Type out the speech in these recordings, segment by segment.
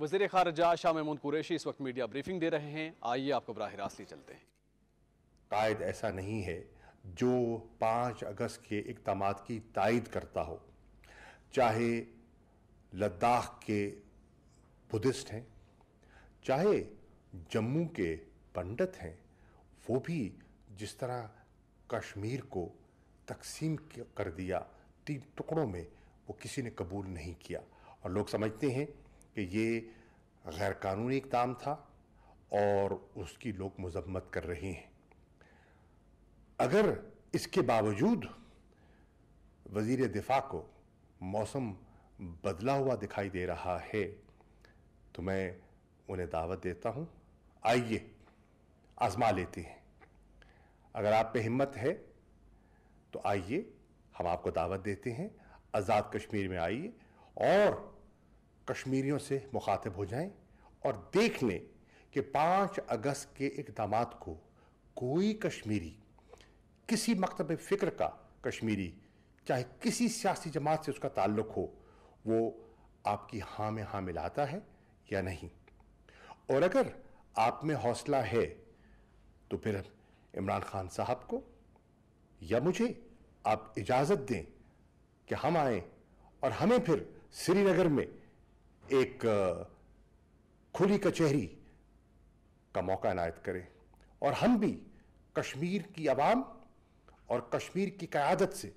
वजीर खारजा शाह महमूद कुरेशी इस वक्त मीडिया ब्रीफिंग दे रहे हैं आइए आपको बरह रास्ते चलते हैं कायद ऐसा नहीं है जो पाँच अगस्त के इकदाम की तायद करता हो चाहे लद्दाख के बुद्धिस्ट हैं चाहे जम्मू के पंडित हैं वो भी जिस तरह कश्मीर को तकसीम कर दिया तीन टुकड़ों में वो किसी ने कबूल नहीं किया और लोग समझते हैं कि ये गैरकानूनी इकदाम था और उसकी लोग मजम्मत कर रहे हैं अगर इसके बावजूद वज़ी दिफा को मौसम बदला हुआ दिखाई दे रहा है तो मैं उन्हें दावत देता हूँ आइए आजमा लेते हैं अगर आप पे हिम्मत है तो आइए हम आपको दावत देते हैं आज़ाद कश्मीर में आइए और कश्मीरियों से मुखातिब हो जाएं और देख लें कि पाँच अगस्त के इकदाम को कोई कश्मीरी किसी मकतब फ़िक्र का कश्मीरी चाहे किसी सियासी जमात से उसका ताल्लुक हो वो आपकी हाँ में हाँ मिलाता है या नहीं और अगर आप में हौसला है तो फिर इमरान खान साहब को या मुझे आप इजाज़त दें कि हम आएँ और हमें फिर श्रीनगर में एक खुली कचहरी का मौका इनायत करें और हम भी कश्मीर की आवाम और कश्मीर की क़्यादत से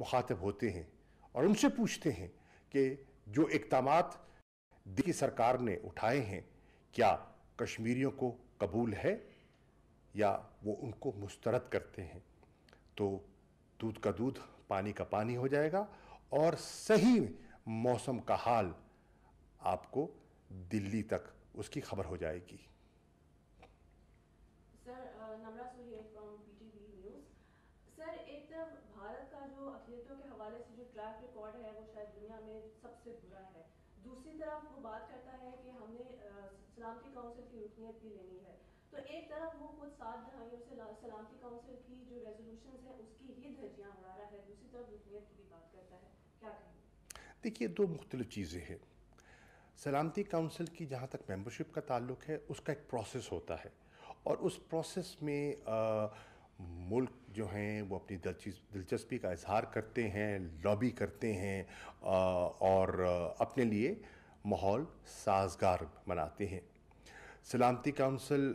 मुखातब होते हैं और उनसे पूछते हैं कि जो इकदाम दिल्ली सरकार ने उठाए हैं क्या कश्मीरियों को कबूल है या वो उनको मुस्तरद करते हैं तो दूध का दूध पानी का पानी हो जाएगा और सही मौसम का हाल आपको दिल्ली तक उसकी खबर हो जाएगी sir Suhail from BTV news sir एक तरफ भारत का जो के हवाले से जो ट्रैक रिकॉर्ड है वो शायद दुनिया में सबसे बुरा है दूसरी तरफ वो बात करता है कि हमने uh, सलामती काउंसिल की रुकनीत भी लेनी है तो एक तरफ वो सात दहाइयों से सलामती काउंसिल की जो रेजोल्यूशन है उसकी ही धज्जियाँ उड़ा रहा है दूसरी तरफ रुकनीत की भी बात करता है क्या कहेंगे देखिए दो मुख्तलिफ चीज़ें हैं सलामती काउंसिल की जहाँ तक मेंबरशिप का ताल्लुक है उसका एक प्रोसेस होता है और उस प्रोसेस में आ, मुल्क जो हैं वो अपनी दिलचस्पी का इजहार करते हैं लॉबी करते हैं आ, और अपने लिए माहौल साजगार बनाते हैं सलामती काउंसिल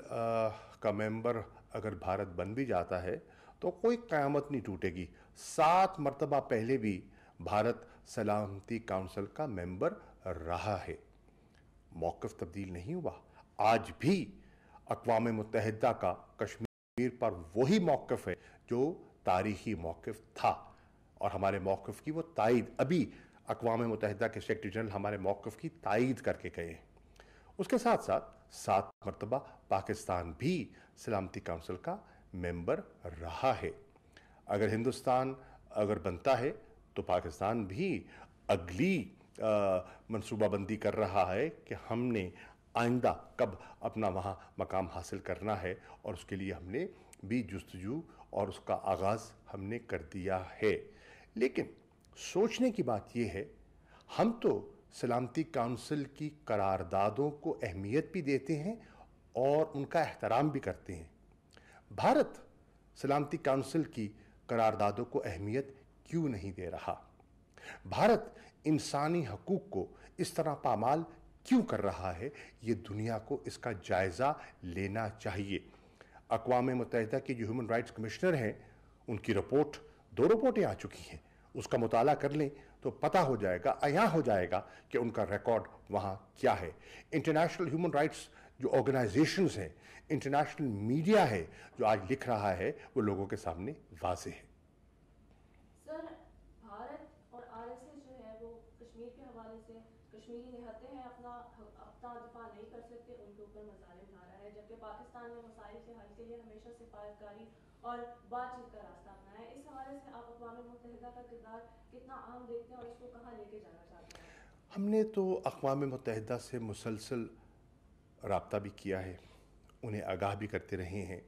का मेंबर अगर भारत बन भी जाता है तो कोई क़्यामत नहीं टूटेगी सात मरतबा पहले भी भारत सलामती काउंसिल का मेंबर रहा है मौक़ तब्दील नहीं हुआ आज भी अकवा मुतहदा का कश्मीर पर वही मौक़ है जो तारीखी मौक़ था और हमारे मौक़ की वो तायद अभी अकवा मुतहदा के सेक्रटरी जनरल हमारे मौकफ़ की तायद करके गए हैं उसके साथ साथ सात मरतबा पाकिस्तान भी सलामती काउंसिल का मेंबर रहा है अगर हिंदुस्तान अगर बनता है तो पाकिस्तान भी अगली मनसूबाबंदी कर रहा है कि हमने आइंदा कब अपना वहाँ मकाम हासिल करना है और उसके लिए हमने भी जस्तजू और उसका आगाज़ हमने कर दिया है लेकिन सोचने की बात यह है हम तो सलामती काउंसिल की करारदादों को अहमियत भी देते हैं और उनका एहतराम भी करते हैं भारत सलामती काउंसिल की करारदादों को अहमियत क्यों नहीं दे रहा भारत इंसानी हकूक़ को इस तरह पामाल क्यों कर रहा है ये दुनिया को इसका जायज़ा लेना चाहिए अकवा मुतहदा के जो ह्यूमन राइट्स कमिश्नर हैं उनकी रिपोर्ट दो रिपोर्टें आ चुकी हैं उसका मुताल कर लें तो पता हो जाएगा अया हो जाएगा कि उनका रिकॉर्ड वहाँ क्या है इंटरनेशनल ह्यूमन राइट्स जो ऑर्गेनाइजेशंस हैं इंटरनेशनल मीडिया है जो आज लिख रहा है वो लोगों के सामने वाज है कश्मीरी निहत्ते हैं अपना अपना दफा नहीं कर सकते उनके ऊपर मजालिम रहा है जबकि पाकिस्तान में मसाइल से हल के लिए हमेशा सिफारतकारी और बातचीत का रास्ता अपना है इस हवाले से आप अकवा मुतहदा का किरदार कितना अहम देखते हैं और इसको कहाँ लेके जाना चाहते हैं हमने तो अकवा मुतहदा से मुसलसल रबता भी किया है उन्हें आगाह भी करते रहे हैं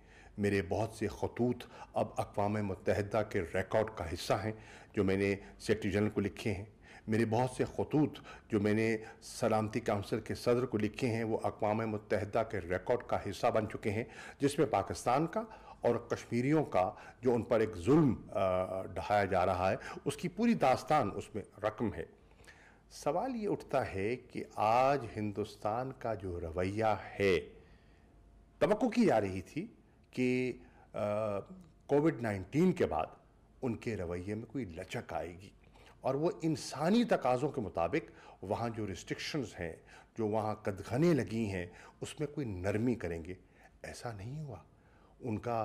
मेरे बहुत से खतूत अब अकवा मुतहदा के रिकॉर्ड का हिस्सा हैं जो मैंने सेक्रटरी जनरल को लिखे हैं मेरे बहुत से खतूत जो मैंने सलामती काउंसिल के सदर को लिखे हैं वो अकवा मुतहदा के रिकॉर्ड का हिस्सा बन चुके हैं जिसमें पाकिस्तान का और कश्मीरियों का जो उन पर एक जुल्म ढहाया जा रहा है उसकी पूरी दास्तान उसमें रकम है सवाल ये उठता है कि आज हिंदुस्तान का जो रवैया है तो की जा रही थी कि कोविड नाइन्टीन के बाद उनके रवैये में कोई लचक आएगी और वो इंसानी तकाज़ों के मुताबिक वहाँ जो रिस्ट्रिक्शंस हैं जो वहाँ कदघने लगी हैं उसमें कोई नरमी करेंगे ऐसा नहीं हुआ उनका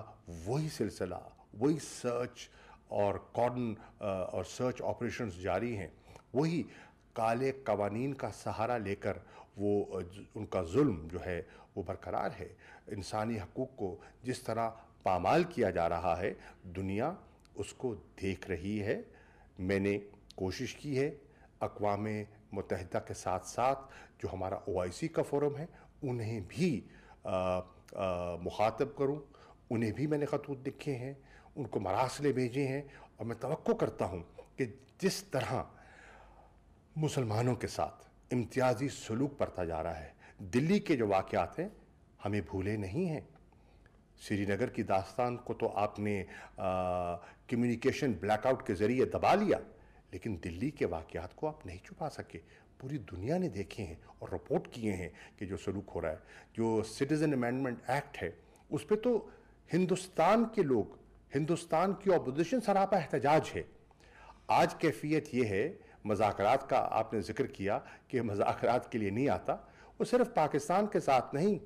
वही सिलसिला वही सर्च और कॉर्न और सर्च ऑपरेशंस जारी हैं वही काले कवानीन का सहारा लेकर वो उनका जुल्म जो है वो बरकरार है इंसानी हकूक़ को जिस तरह पामाल किया जा रहा है दुनिया उसको देख रही है मैंने कोशिश की है अकवाम मुतहदा के साथ साथ जो हमारा ओ आई सी का फोरम है उन्हें भी मुखातब करूँ उन्हें भी मैंने खतूत लिखे हैं उनको मरासले भेजे हैं और मैं तो करता हूँ कि जिस तरह मुसलमानों के साथ इम्तियाजी सलूक बरता जा रहा है दिल्ली के जो वाक़ात हैं हमें भूले नहीं हैं श्रीनगर की दास्तान को तो आपने कम्युनिकेशन ब्लैकआउट के ज़रिए दबा लिया लेकिन दिल्ली के वाक़ात को आप नहीं छुपा सके पूरी दुनिया ने देखे हैं और रिपोर्ट किए हैं कि जो सलूक हो रहा है जो सिटीज़न अमेंडमेंट एक्ट है उस पर तो हिंदुस्तान के लोग हिंदुस्तान की अपोजिशन सरापा एहतजाज है आज कैफियत यह है मजाकरात का आपने जिक्र किया कि मजाकरात के लिए नहीं आता वो सिर्फ पाकिस्तान के साथ नहीं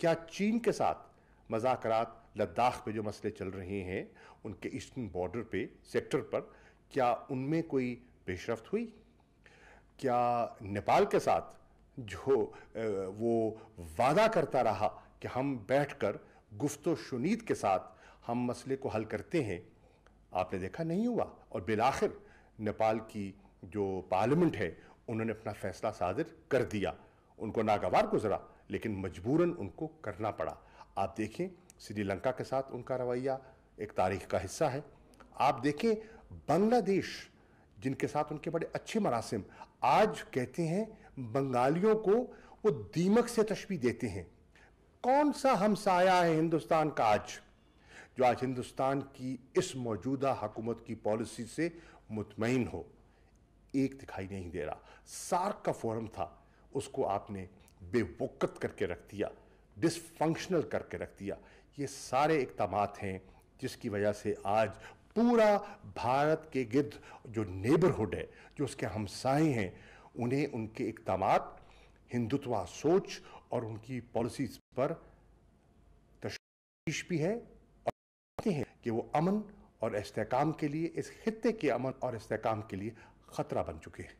क्या चीन के साथ मजाकरात लद्दाख पे जो मसले चल रहे हैं उनके ईस्टर्न बॉर्डर पे सेक्टर पर क्या उनमें कोई पेशरफ्त हुई क्या नेपाल के साथ जो वो वादा करता रहा कि हम बैठकर गुफ्त शुनीद के साथ हम मसले को हल करते हैं आपने देखा नहीं हुआ और बिलाखिर नेपाल की जो पार्लियामेंट है उन्होंने अपना फैसला साजिर कर दिया उनको नागवार गुजरा लेकिन मजबूरन उनको करना पड़ा आप देखें श्रीलंका के साथ उनका रवैया एक तारीख का हिस्सा है आप देखें बांग्लादेश जिनके साथ उनके बड़े अच्छे मरासम आज कहते हैं बंगालियों को वो दीमक से तशबी देते हैं कौन सा हमसाया है हिंदुस्तान का आज जो आज हिंदुस्तान की इस मौजूदा हुकूमत की पॉलिसी से मुतमिन हो एक दिखाई नहीं दे रहा सार्क का फोरम था उसको आपने बेवकत करके रख दिया डिसफंक्शनल करके रख दिया ये सारे इकदाम हैं जिसकी वजह से आज पूरा भारत के गिर्द जो नेबरहुड है जो उसके हमसाए हैं उन्हें उनके इकदाम हिंदुत्व सोच और उनकी पॉलिसीज पर तशीश भी है और हैं कि वो अमन और इसकाम के लिए इस खत्े के अमन और इसकाम के लिए ख़तरा बन चुके हैं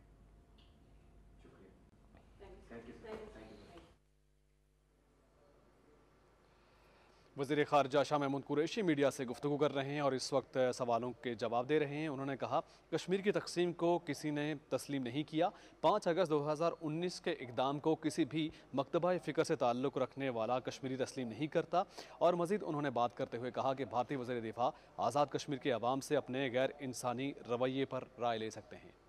वजीर खारजा शाह महमूद कुरैशी मीडिया से गुफ्तु कर रहे हैं और इस वक्त सवालों के जवाब दे रहे हैं उन्होंने कहा कश्मीर की तकसीम को किसी ने तस्लीम नहीं किया पाँच अगस्त 2019 के इकदाम को किसी भी मकतबा फ़िक्र से ताल्लुक़ रखने वाला कश्मीरी तस्लीम नहीं करता और मज़ीद उन्होंने बात करते हुए कहा कि भारतीय वजी दिफा आज़ाद कश्मीर के आवाम से अपने गैर इंसानी रवैये पर राय ले सकते हैं